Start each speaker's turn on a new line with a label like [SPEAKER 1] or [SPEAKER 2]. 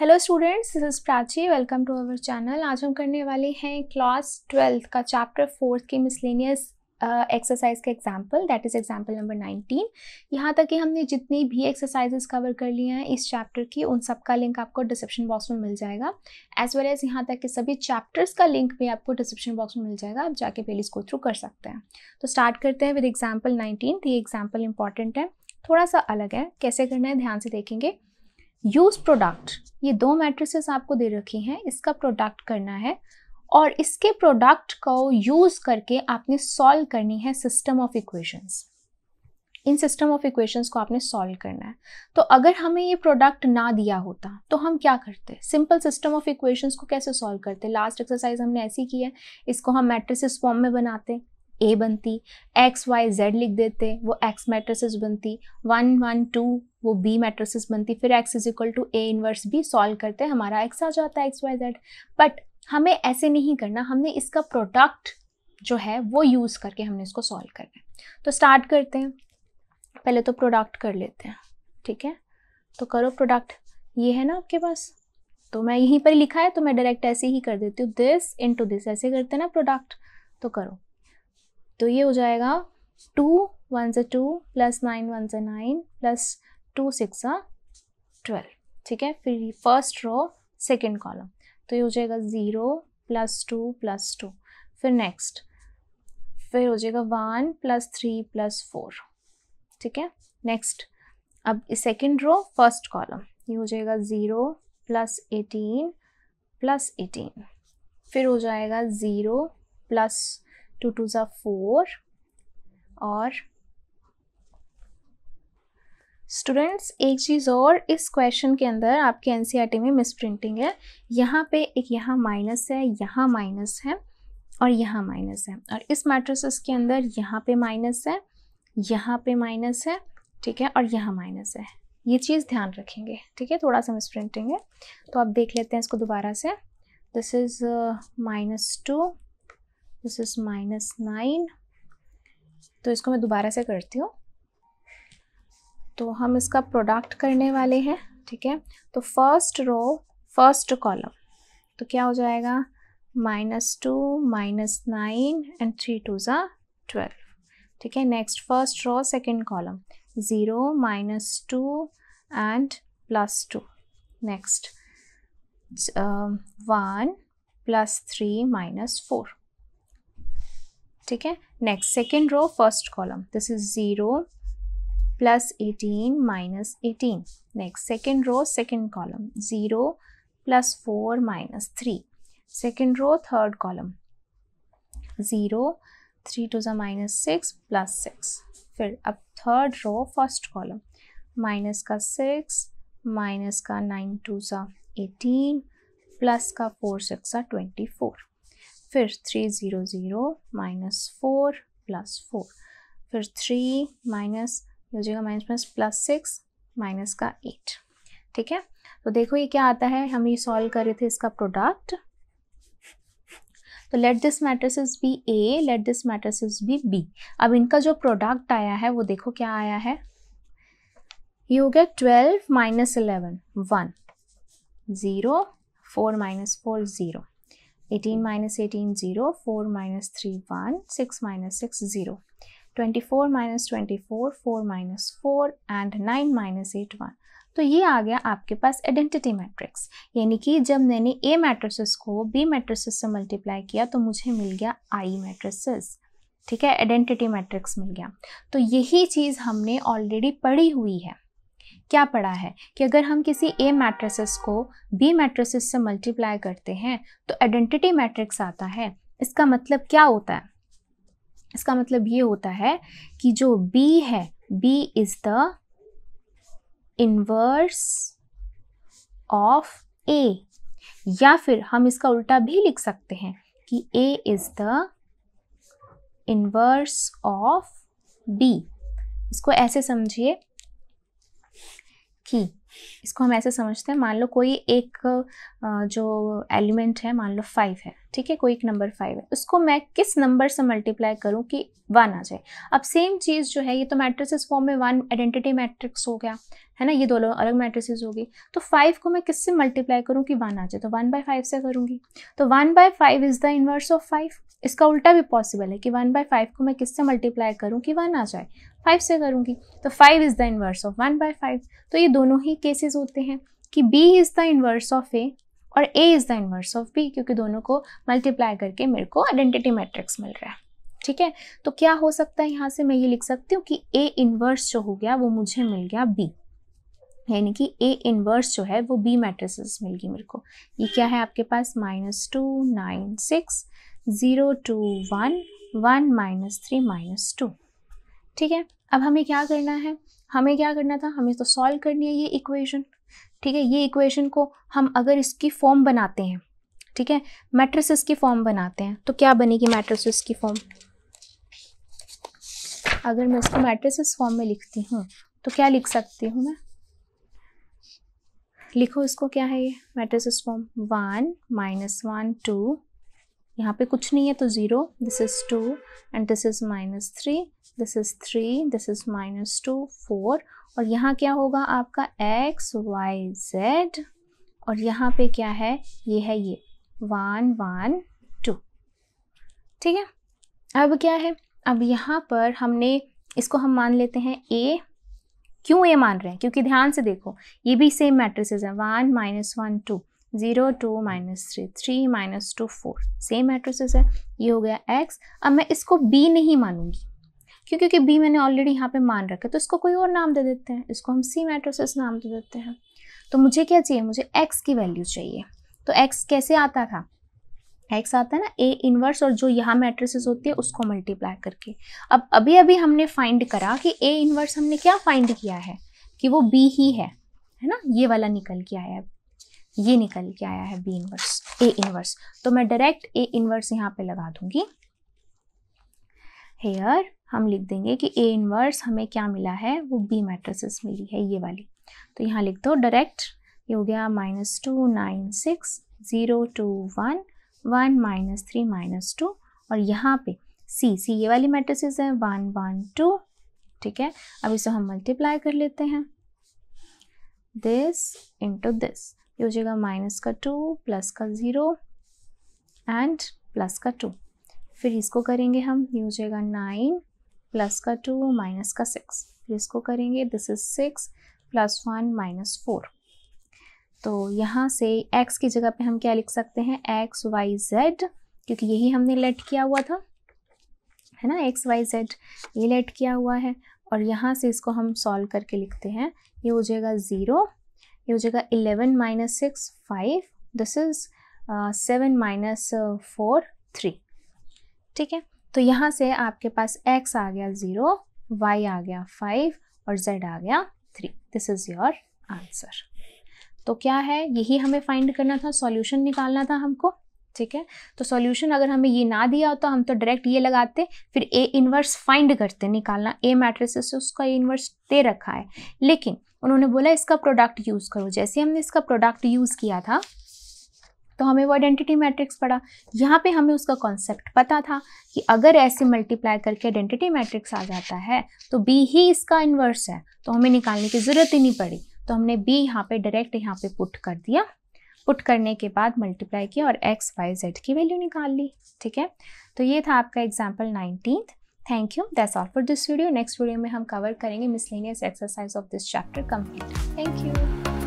[SPEAKER 1] hello students this is Prachi welcome to our channel आज हम करने वाले हैं क्लास ट्वेल्थ का चैप्टर फोर्थ की मिसलेनियस एक्सरसाइज uh, के example that is example number nineteen यहाँ तक कि हमने जितनी भी एक्सरसाइजेस कवर कर लिए हैं इस चैप्टर की उन सब का लिंक आपको डिस्क्रिप्शन बॉक्स में मिल जाएगा एज वेल एज यहाँ तक के सभी चैप्टर्स का लिंक भी आपको डिस्क्रिप्शन बॉक्स में मिल जाएगा आप जाके पहले इसको थ्रू कर सकते हैं तो स्टार्ट करते हैं विद एग्जाम्पल नाइनटीन ये एग्जाम्पल इंपॉर्टेंट है थोड़ा सा अलग है कैसे करना है ध्यान से देखेंगे यूज प्रोडक्ट ये दो मैट्रिसेस आपको दे रखी हैं इसका प्रोडक्ट करना है और इसके प्रोडक्ट को यूज करके आपने सॉल्व करनी है सिस्टम ऑफ इक्वेशंस इन सिस्टम ऑफ इक्वेशंस को आपने सॉल्व करना है तो अगर हमें ये प्रोडक्ट ना दिया होता तो हम क्या करते सिंपल सिस्टम ऑफ इक्वेशंस को कैसे सॉल्व करते लास्ट एक्सरसाइज हमने ऐसी की है इसको हम मैट्रिसेस फॉर्म में बनाते हैं ए बनती एक्स वाई जेड लिख देते वो एक्स मैट्रिसेस बनती वन वन टू वो बी मैट्रिसेस बनती फिर x is equal to A inverse B solve करते हमारा एक्स आ जाता है एक्स वाई जेड बट हमें ऐसे नहीं करना हमने इसका प्रोडक्ट जो है वो यूज़ करके हमने इसको सॉल्व करना है तो स्टार्ट करते हैं पहले तो प्रोडक्ट कर लेते हैं ठीक है तो करो प्रोडक्ट ये है ना आपके पास तो मैं यहीं पर लिखा है तो मैं डायरेक्ट ऐसे ही कर देती हूँ दिस इनटू दिस ऐसे करते हैं ना प्रोडक्ट तो करो तो ये हो जाएगा टू वन से टू प्लस नाइन वन से nine plus two six twelve ठीक है फिर फर्स्ट रो सेकेंड कॉलम तो ये हो जाएगा zero plus two plus two फिर नेक्स्ट फिर हो जाएगा one plus three plus four ठीक है नेक्स्ट अब सेकेंड रो फर्स्ट कॉलम ये हो जाएगा zero plus eighteen plus eighteen फिर हो जाएगा ज़ीरो प्लस टू टू ज़ा फोर और स्टूडेंट्स एक चीज़ और इस क्वेश्चन के अंदर आपके एन e में मिस प्रिंटिंग है यहाँ पे एक यहाँ माइनस है यहाँ माइनस है और यहाँ माइनस है और इस मैट्रिसेस के अंदर यहाँ पे माइनस है यहाँ पे माइनस है ठीक है और यहाँ माइनस है ये चीज़ ध्यान रखेंगे ठीक है थोड़ा सा मिस प्रिंटिंग है तो आप देख लेते हैं इसको दोबारा से this is minus two this is minus nine तो इसको मैं दोबारा से करती हूँ तो हम इसका प्रोडक्ट करने वाले हैं ठीक है तो फर्स्ट रो फर्स्ट कॉलम तो क्या हो जाएगा minus two minus nine and three two ज़ा ट्वेल्व ठीक है next first row second column zero minus two and plus two next one plus three minus four ठीक है next second row first column this is zero plus eighteen minus eighteen next second row second column zero plus four minus three second row third column zero three two ज़ा minus six plus six फिर अब third row first column minus का six minus का nine two सा eighteen plus का four six twenty four फिर three zero zero minus four plus four फिर three minus हो जाएगा minus minus plus six minus का एट ठीक है तो देखो ये क्या आता है हम ये सॉल्व कर रहे थे इसका प्रोडक्ट तो let this matrices B A let this matrices B B अब इनका जो प्रोडक्ट आया है वो देखो क्या आया है ये हो गया twelve minus eleven one zero four minus four zero 18 minus 18 0 4 minus 3 1 6 minus 6 0 24 minus twenty four four minus four and nine minus eight one तो ये आ गया आपके पास आइडेंटिटी मैट्रिक्स यानी कि जब मैंने ए मैट्रिसेस को बी मैट्रिसेस से मल्टीप्लाई किया तो मुझे मिल गया आई मैट्रिसेस ठीक है आइडेंटिटी मैट्रिक्स मिल गया तो यही चीज़ हमने ऑलरेडी पढ़ी हुई है क्या पढ़ा है कि अगर हम किसी ए मैट्रिसेस को बी मैट्रिसेस से मल्टीप्लाई करते हैं तो आइडेंटिटी मैट्रिक्स आता है इसका मतलब क्या होता है इसका मतलब ये होता है कि जो बी है B is the inverse of A या फिर हम इसका उल्टा भी लिख सकते हैं कि A is the inverse of B इसको ऐसे समझिए की इसको हम ऐसे समझते हैं मान लो कोई एक जो एलिमेंट है मान लो फाइव है ठीक है कोई एक नंबर फाइव है उसको मैं किस नंबर से मल्टीप्लाई करूं कि वन आ जाए अब सेम चीज़ जो है ये तो मैट्रिसेस फॉर्म में वन आइडेंटिटी मैट्रिक्स हो गया है ना ये दोनों अलग मैट्रिसेस होगी तो फाइव को मैं किससे मल्टीप्लाई करूँ कि वन आ जाए तो वन बाय फाइव से करूँगी तो one by five is the inverse of five इसका उल्टा भी पॉसिबल है कि वन बाई फाइव को मैं किससे मल्टीप्लाई करूँ कि वन आ जाए फाइव से करूँगी तो five is the inverse of one by five तो ये दोनों ही केसेस होते हैं कि B is the inverse of A और A is the inverse of B क्योंकि दोनों को मल्टीप्लाई करके मेरे को आइडेंटिटी मैट्रिक्स मिल रहा है ठीक है तो क्या हो सकता है यहाँ से मैं ये लिख सकती हूँ कि ए इन्वर्स जो हो गया वो मुझे मिल गया बी यानी कि ए इन्वर्स जो है वो बी मैट्रिसेस मिल गई मेरे को ये क्या है आपके पास minus two nine six zero two one one minus three minus two ठीक है अब हमें क्या करना है हमें क्या करना था हमें तो सॉल्व करनी है ये इक्वेशन ठीक है ये इक्वेशन को हम अगर इसकी फॉर्म बनाते हैं ठीक है मैट्रिसेस की फॉर्म बनाते हैं तो क्या बनेगी मैट्रिसेस की फॉर्म अगर मैं इसको मैट्रिसेस फॉर्म में लिखती हूँ तो क्या लिख सकती हूँ मैं लिखो इसको क्या है ये matrices form one minus one two यहाँ पे कुछ नहीं है तो zero this is two and this is minus three this is three this is minus two four और यहाँ क्या होगा आपका एक्स वाई जेड और यहाँ पे क्या है ये है ये वन वन टू ठीक है अब क्या है अब यहाँ पर हमने इसको हम मान लेते हैं ए क्यों ये मान रहे हैं क्योंकि ध्यान से देखो ये भी सेम मैट्रिसेस हैं one minus one two zero two minus three three minus two four same matrices है ये हो गया एक्स अब मैं इसको बी नहीं मानूंगी क्यों क्योंकि बी मैंने ऑलरेडी यहाँ पे मान रखा है तो इसको कोई और नाम दे देते हैं इसको हम सी मेट्रोसेस नाम दे देते हैं तो मुझे क्या चाहिए मुझे एक्स की वैल्यू चाहिए तो एक्स कैसे आता था एक्स आता है ना ए इनवर्स और जो यहाँ मैट्रिसेस होती है उसको मल्टीप्लाई करके अब अभी अभी हमने फाइंड करा कि ए इनवर्स हमने क्या फाइंड किया है कि वो बी ही है है ना ये वाला निकल के आया है ये निकल के आया है बी इनवर्स ए इनवर्स तो मैं डायरेक्ट ए इनवर्स यहाँ पे लगा दूंगी हेयर हम लिख देंगे कि ए इनवर्स हमें क्या मिला है वो बी मैट्रिसेस मिली है ये वाली तो यहाँ लिख दो डायरेक्ट ये हो गया minus two nine six zero two one one minus three minus two और यहाँ पे सी सी ये वाली मैट्रिसेस है वन वन टू ठीक है अब इसे हम मल्टीप्लाई कर लेते हैं दिस इंटू दिस ये हो जाएगा माइनस का टू प्लस का ज़ीरो एंड प्लस का टू फिर इसको करेंगे हम ये हो जाएगा नाइन प्लस का टू माइनस का सिक्स फिर इसको करेंगे this is six plus one minus four तो यहाँ से x की जगह पे हम क्या लिख सकते हैं x, y, z क्योंकि यही हमने लेट किया हुआ था है ना x, y, z ये लेट किया हुआ है और यहाँ से इसको हम सॉल्व करके लिखते हैं ये हो जाएगा ज़ीरो ये हो जाएगा eleven minus six five this is seven minus four three ठीक है तो यहाँ से आपके पास x आ गया ज़ीरो y आ गया फाइव और z आ गया three this is your answer तो क्या है यही हमें फाइंड करना था सॉल्यूशन निकालना था हमको ठीक है तो सॉल्यूशन अगर हमें ये ना दिया हो तो हम तो डायरेक्ट ये लगाते फिर ए इन्वर्स फाइंड करते निकालना ए मैट्रिसेस से उसका ए इन्वर्स दे रखा है लेकिन उन्होंने बोला इसका प्रोडक्ट यूज़ करो जैसे हमने इसका प्रोडक्ट यूज़ किया था तो हमें वो आइडेंटिटी मैट्रिक्स पड़ा यहाँ पे हमें उसका कॉन्सेप्ट पता था कि अगर ऐसे मल्टीप्लाई करके आइडेंटिटी मैट्रिक्स आ जाता है तो बी ही इसका इन्वर्स है तो हमें निकालने की ज़रूरत ही नहीं पड़ी तो हमने बी यहाँ पे डायरेक्ट यहाँ पे पुट कर दिया पुट करने के बाद मल्टीप्लाई किया और एक्स वाई जेड की वैल्यू निकाल ली ठीक है तो ये था आपका example nineteenth thank you that's all for this video next video में हम कवर करेंगे miscellaneous exercise of this chapter complete thank you